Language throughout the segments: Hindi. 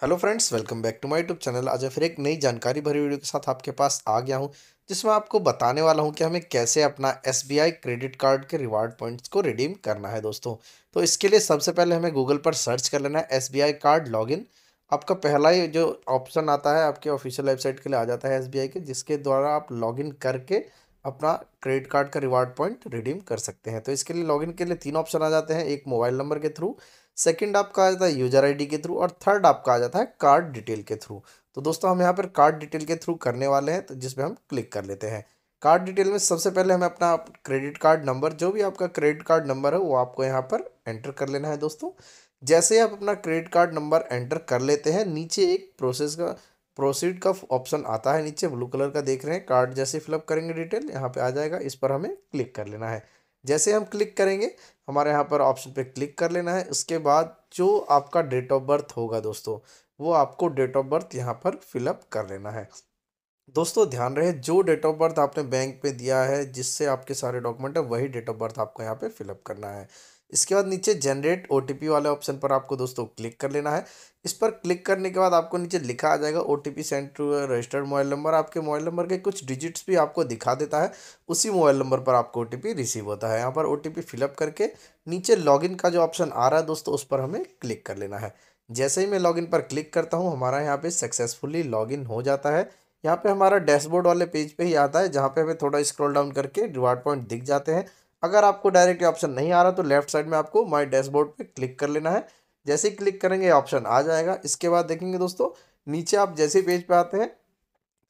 hello friends welcome back to my YouTube channel आज फिर एक नई जानकारी भरी वीडियो के साथ आपके पास आ गया हूं जिसमें आपको बताने वाला हूं कि हमें कैसे अपना एस क्रेडिट कार्ड के रिवार्ड पॉइंट्स को रिडीम करना है दोस्तों तो इसके लिए सबसे पहले हमें गूगल पर सर्च कर लेना है एस कार्ड इन आपका पहला ही जो ऑप्शन आता है आपके ऑफिशियल वेबसाइट के लिए आ जाता है एस के जिसके द्वारा आप लॉगिन करके अपना क्रेडिट कार्ड का रिवार्ड पॉइंट रिडीम कर सकते हैं तो इसके लिए लॉगिन के लिए तीन ऑप्शन आ जाते हैं एक मोबाइल नंबर के थ्रू सेकंड आपका आ जाता है यूजर आईडी के थ्रू और थर्ड आपका आ जाता है कार्ड डिटेल के थ्रू तो दोस्तों हम यहाँ पर कार्ड डिटेल के थ्रू करने वाले हैं तो जिसमें हम क्लिक कर लेते हैं कार्ड डिटेल में सबसे पहले हमें अपना क्रेडिट कार्ड नंबर जो भी आपका क्रेडिट कार्ड नंबर है वो आपको यहाँ पर एंटर कर लेना है दोस्तों जैसे आप अपना क्रेडिट कार्ड नंबर एंटर कर लेते हैं नीचे एक प्रोसेस का प्रोसीड का ऑप्शन आता है नीचे ब्लू कलर का देख रहे हैं कार्ड जैसे फिलअप करेंगे डिटेल यहाँ पे आ जाएगा इस पर हमें क्लिक कर लेना है जैसे हम क्लिक करेंगे हमारे यहाँ पर ऑप्शन पे क्लिक कर लेना है उसके बाद जो आपका डेट ऑफ बर्थ होगा दोस्तों वो आपको डेट ऑफ बर्थ यहाँ पर फिलअप कर लेना है दोस्तों ध्यान रहे जो डेट ऑफ बर्थ आपने बैंक पे दिया है जिससे आपके सारे डॉक्यूमेंट है वही डेट ऑफ बर्थ आपको यहाँ पे फिलअप करना है इसके बाद नीचे जनरेट ओ वाले ऑप्शन पर आपको दोस्तों क्लिक कर लेना है इस पर क्लिक करने के बाद आपको नीचे लिखा आ जाएगा O T P send to registered mobile number आपके मोबाइल नंबर के कुछ डिजिट्स भी आपको दिखा देता है उसी मोबाइल नंबर पर आपको ओ टी पी रिसीव होता है यहाँ पर ओ टी पी फिलअप करके नीचे लॉगिन का जो ऑप्शन आ रहा है दोस्तों उस पर हमें क्लिक कर लेना है जैसे ही मैं लॉगिन पर क्लिक करता हूँ हमारा यहाँ पे सक्सेसफुली लॉगिन हो जाता है यहाँ पे हमारा डैशबोर्ड वाले पेज पे ही आता है जहाँ पे हमें थोड़ा स्क्रॉल डाउन करके रिवार्ड पॉइंट दिख जाते हैं अगर आपको डायरेक्ट ऑप्शन नहीं आ रहा तो लेफ्ट साइड में आपको माई डैशबोर्ड पर क्लिक कर लेना है जैसे ही क्लिक करेंगे ऑप्शन आ जाएगा इसके बाद देखेंगे दोस्तों नीचे आप जैसे पेज पे आते हैं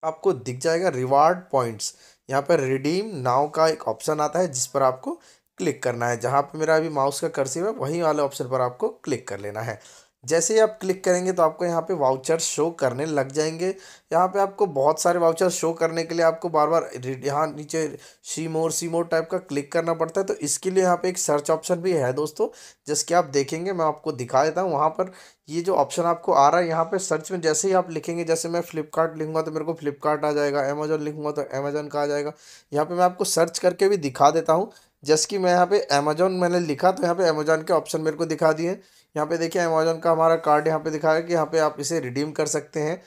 आपको दिख जाएगा रिवार्ड पॉइंट्स यहाँ पर रिडीम नाव का एक ऑप्शन आता है जिस पर आपको क्लिक करना है जहाँ पर मेरा अभी माउस का कर्सिव है वहीं वाले ऑप्शन पर आपको क्लिक कर लेना है जैसे ही आप क्लिक करेंगे तो आपको यहाँ पे वाउचर शो करने लग जाएंगे यहाँ पे आपको बहुत सारे वाउचर शो करने के लिए आपको बार बार यहाँ नीचे सी मोर सी मोर टाइप का क्लिक करना पड़ता है तो इसके लिए यहाँ पे एक सर्च ऑप्शन भी है दोस्तों जिसके आप देखेंगे मैं आपको दिखा देता हूँ वहाँ पर ये जो ऑप्शन आपको आ रहा है यहाँ पर सर्च में जैसे ही आप लिखेंगे जैसे मैं फ्लिपकार्ट लिखूंगा तो मेरे को फ्लिपकार्ट आ जाएगा अमेजोन लिखूँगा तो अमेजोन का आ जाएगा यहाँ पर मैं आपको सर्च करके भी दिखा देता हूँ जैसे कि मैं यहाँ पे अमेजोन मैंने लिखा तो यहाँ पे अमेजोन के ऑप्शन मेरे को दिखा दिए यहाँ पे देखिए अमेजोन का हमारा कार्ड यहाँ पे दिखा है कि यहाँ पे आप इसे रिडीम कर सकते हैं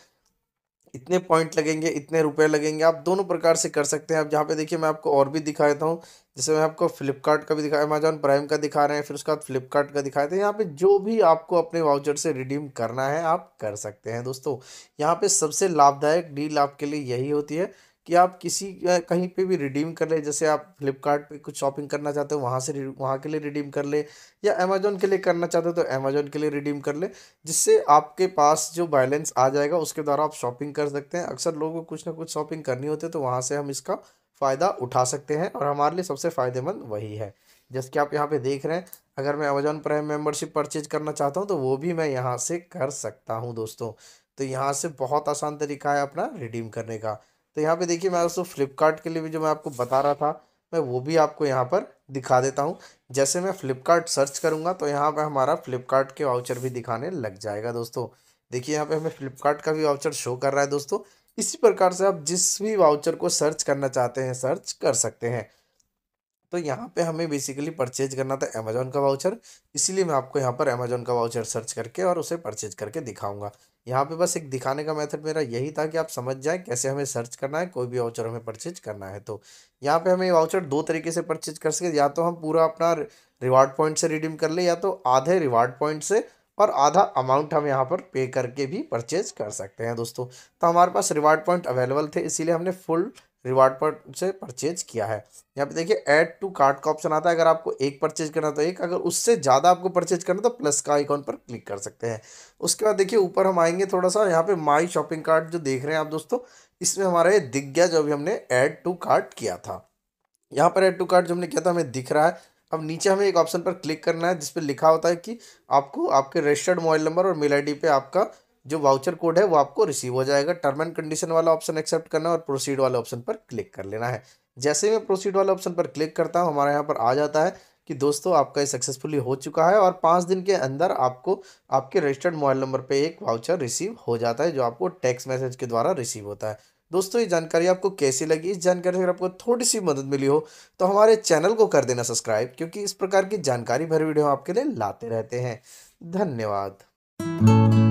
इतने पॉइंट लगेंगे इतने रुपए लगेंगे आप दोनों प्रकार से कर सकते हैं आप जहाँ पे देखिए मैं आपको और भी दिखा देता हूँ जैसे मैं आपको फ्लिपकार्ट का भी दिखा अमेजोन प्राइम का दिखा रहे हैं फिर उसके बाद फ्लिपकार्ट का दिखाए थे यहाँ पे जो भी आपको अपने वाउचर से रिडीम करना है आप कर सकते हैं दोस्तों यहाँ पे सबसे लाभदायक डील आपके लिए यही होती है कि आप किसी कहीं पे भी रिडीम कर ले जैसे आप फ्लिपकार्ट कुछ शॉपिंग करना चाहते हो वहाँ से वहाँ के लिए रिडीम कर ले या अमेजोन के लिए करना चाहते हो तो अमेजोन के लिए रिडीम कर ले जिससे आपके पास जो बैलेंस आ जाएगा उसके द्वारा आप शॉपिंग कर सकते हैं अक्सर लोगों को कुछ ना कुछ शॉपिंग करनी होती है तो वहाँ से हम इसका फ़ायदा उठा सकते हैं और हमारे लिए सबसे फ़ायदेमंद वही है जैसे कि आप यहाँ पे देख रहे हैं अगर मैं अमेजोन प्राइम मेम्बरशिप परचेज करना चाहता हूँ तो वो भी मैं यहाँ से कर सकता हूँ दोस्तों तो यहाँ से बहुत आसान तरीका है अपना रिडीम करने का तो यहाँ पे देखिए मैं दोस्तों फ्लिपकार्ट के लिए भी जो मैं आपको बता रहा था मैं वो भी आपको यहाँ पर दिखा देता हूँ जैसे मैं फ्लिपकार्ट सर्च करूँगा तो यहाँ पर हमारा फ्लिपकार्ट के वाउचर भी दिखाने लग जाएगा दोस्तों देखिए यहाँ पर हमें फ्लिपकार्ट का भी वाउचर शो कर रहा है दोस्तों इसी प्रकार से आप जिस भी वाउचर को सर्च करना चाहते हैं सर्च कर सकते हैं तो यहाँ पे हमें बेसिकली परचेज करना था अमेजोन का वाउचर इसीलिए मैं आपको यहाँ पर अमेजोन का वाउचर सर्च करके और उसे परचेज करके दिखाऊंगा यहाँ पे बस एक दिखाने का मेथड मेरा यही था कि आप समझ जाएं कैसे हमें सर्च करना है कोई भी वाउचर हमें परचेज करना है तो यहाँ पे हमें वाउचर दो तरीके से परचेज कर सके या तो हम पूरा अपना रिवार्ड पॉइंट से रिडीम कर ले या तो आधे रिवार्ड पॉइंट से और आधा अमाउंट हम यहाँ पर पे करके भी परचेज कर सकते हैं दोस्तों तो हमारे पास रिवार्ड पॉइंट अवेलेबल थे इसीलिए हमने फुल रिवार्ड पर से परचेज किया है यहाँ पे देखिए ऐड टू कार्ट का ऑप्शन आता है अगर आपको एक परचेज करना तो एक अगर उससे ज़्यादा आपको परचेज करना तो प्लस का आइकॉन पर क्लिक कर सकते हैं उसके बाद देखिए ऊपर हम आएंगे थोड़ा सा यहाँ पे माई शॉपिंग कार्ट जो देख रहे हैं आप दोस्तों इसमें हमारा ये दिख गया जो अभी हमने ऐड टू कार्ट किया था यहाँ पर ऐड टू कार्ट जो हमने किया था हमें दिख रहा है अब नीचे हमें एक ऑप्शन पर क्लिक करना है जिसपे लिखा होता है कि आपको आपके रजिस्टर्ड मोबाइल नंबर और मेल आई पे आपका जो वाउचर कोड है वो आपको रिसीव हो जाएगा टर्म एंड कंडीशन वाला ऑप्शन एक्सेप्ट करना और प्रोसीड वाले ऑप्शन पर क्लिक कर लेना है जैसे मैं प्रोसीड वाले ऑप्शन पर क्लिक करता हूँ हमारे यहाँ पर आ जाता है कि दोस्तों आपका ये सक्सेसफुली हो चुका है और पाँच दिन के अंदर आपको आपके रजिस्टर्ड मोबाइल नंबर पे एक वाउचर रिसीव हो जाता है जो आपको टेक्स मैसेज के द्वारा रिसीव होता है दोस्तों ये जानकारी आपको कैसी लगी इस जानकारी से अगर आपको थोड़ी सी मदद मिली हो तो हमारे चैनल को कर देना सब्सक्राइब क्योंकि इस प्रकार की जानकारी भर वीडियो आपके लिए लाते रहते हैं धन्यवाद